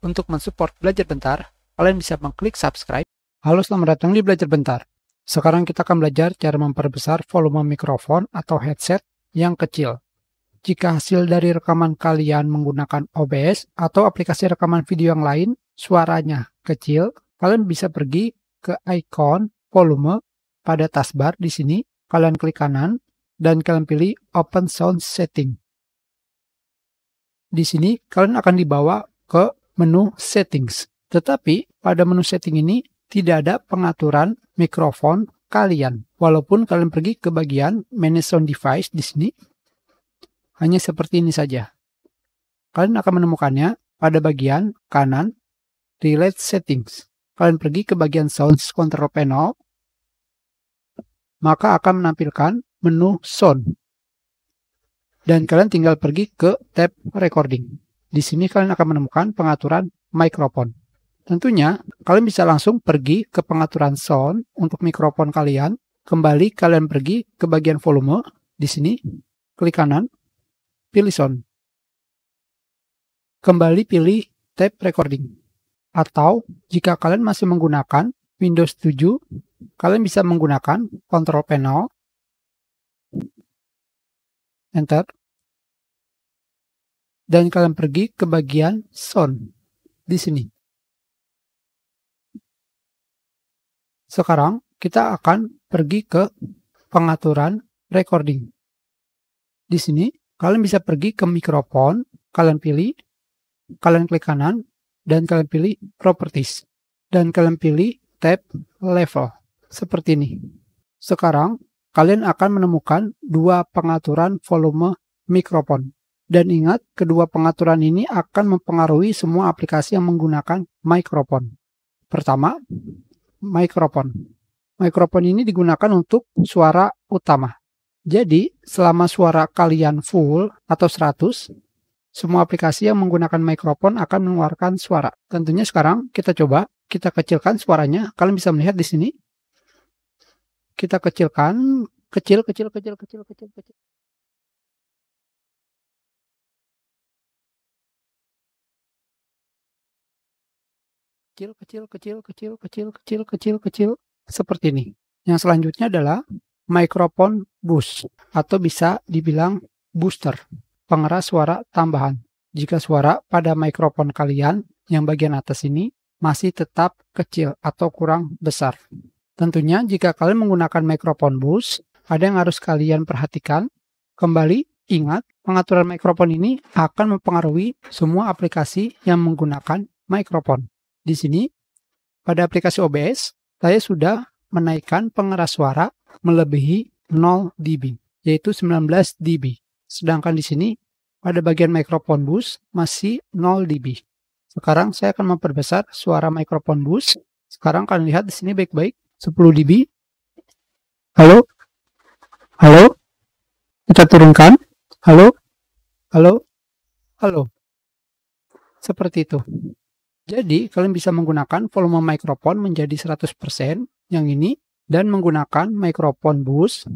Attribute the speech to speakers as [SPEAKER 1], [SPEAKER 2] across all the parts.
[SPEAKER 1] Untuk mensupport Belajar Bentar, kalian bisa mengklik subscribe. Halo, selamat datang di Belajar Bentar. Sekarang kita akan belajar cara memperbesar volume mikrofon atau headset yang kecil. Jika hasil dari rekaman kalian menggunakan OBS atau aplikasi rekaman video yang lain, suaranya kecil, kalian bisa pergi ke icon volume pada taskbar di sini. Kalian klik kanan dan kalian pilih Open Sound Setting. Di sini, kalian akan dibawa ke menu settings. Tetapi pada menu setting ini tidak ada pengaturan mikrofon kalian. Walaupun kalian pergi ke bagian manage sound device di sini, hanya seperti ini saja. Kalian akan menemukannya pada bagian kanan relate settings. Kalian pergi ke bagian Sound control panel, maka akan menampilkan menu sound. Dan kalian tinggal pergi ke tab recording. Di sini kalian akan menemukan pengaturan mikrofon. Tentunya kalian bisa langsung pergi ke pengaturan sound untuk mikrofon kalian. Kembali kalian pergi ke bagian volume di sini, klik kanan, pilih sound. Kembali pilih tape recording. Atau jika kalian masih menggunakan Windows 7, kalian bisa menggunakan control panel, enter, dan kalian pergi ke bagian sound di sini. Sekarang kita akan pergi ke pengaturan recording. Di sini kalian bisa pergi ke mikrofon, kalian pilih, kalian klik kanan, dan kalian pilih properties. Dan kalian pilih tab level, seperti ini. Sekarang kalian akan menemukan dua pengaturan volume mikrofon. Dan ingat, kedua pengaturan ini akan mempengaruhi semua aplikasi yang menggunakan mikrofon. Pertama, mikrofon. Mikrofon ini digunakan untuk suara utama. Jadi, selama suara kalian full atau 100, semua aplikasi yang menggunakan mikrofon akan mengeluarkan suara. Tentunya sekarang kita coba, kita kecilkan suaranya. Kalian bisa melihat di sini. Kita kecilkan, kecil, kecil, kecil, kecil, kecil, kecil. kecil, kecil, kecil, kecil, kecil, kecil, kecil, kecil, seperti ini. Yang selanjutnya adalah microphone boost atau bisa dibilang booster, pengeras suara tambahan. Jika suara pada mikrofon kalian yang bagian atas ini masih tetap kecil atau kurang besar. Tentunya jika kalian menggunakan mikrofon boost, ada yang harus kalian perhatikan. Kembali ingat, pengaturan mikrofon ini akan mempengaruhi semua aplikasi yang menggunakan mikrofon di sini pada aplikasi OBS saya sudah menaikkan pengeras suara melebihi 0 dB yaitu 19 dB. Sedangkan di sini pada bagian mikrofon bus masih 0 dB. Sekarang saya akan memperbesar suara mikrofon bus. Sekarang kalian lihat di sini baik-baik 10 dB. Halo? Halo? Kita turunkan. Halo? Halo? Halo? Seperti itu. Jadi, kalian bisa menggunakan volume mikrofon menjadi 100% yang ini dan menggunakan mikrofon bus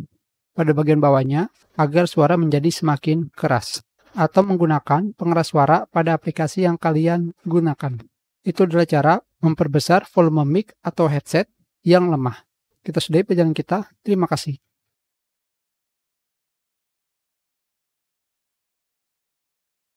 [SPEAKER 1] pada bagian bawahnya agar suara menjadi semakin keras atau menggunakan pengeras suara pada aplikasi yang kalian gunakan. Itu adalah cara memperbesar volume mic atau headset yang lemah. Kita sudahi perjalanan kita. Terima kasih.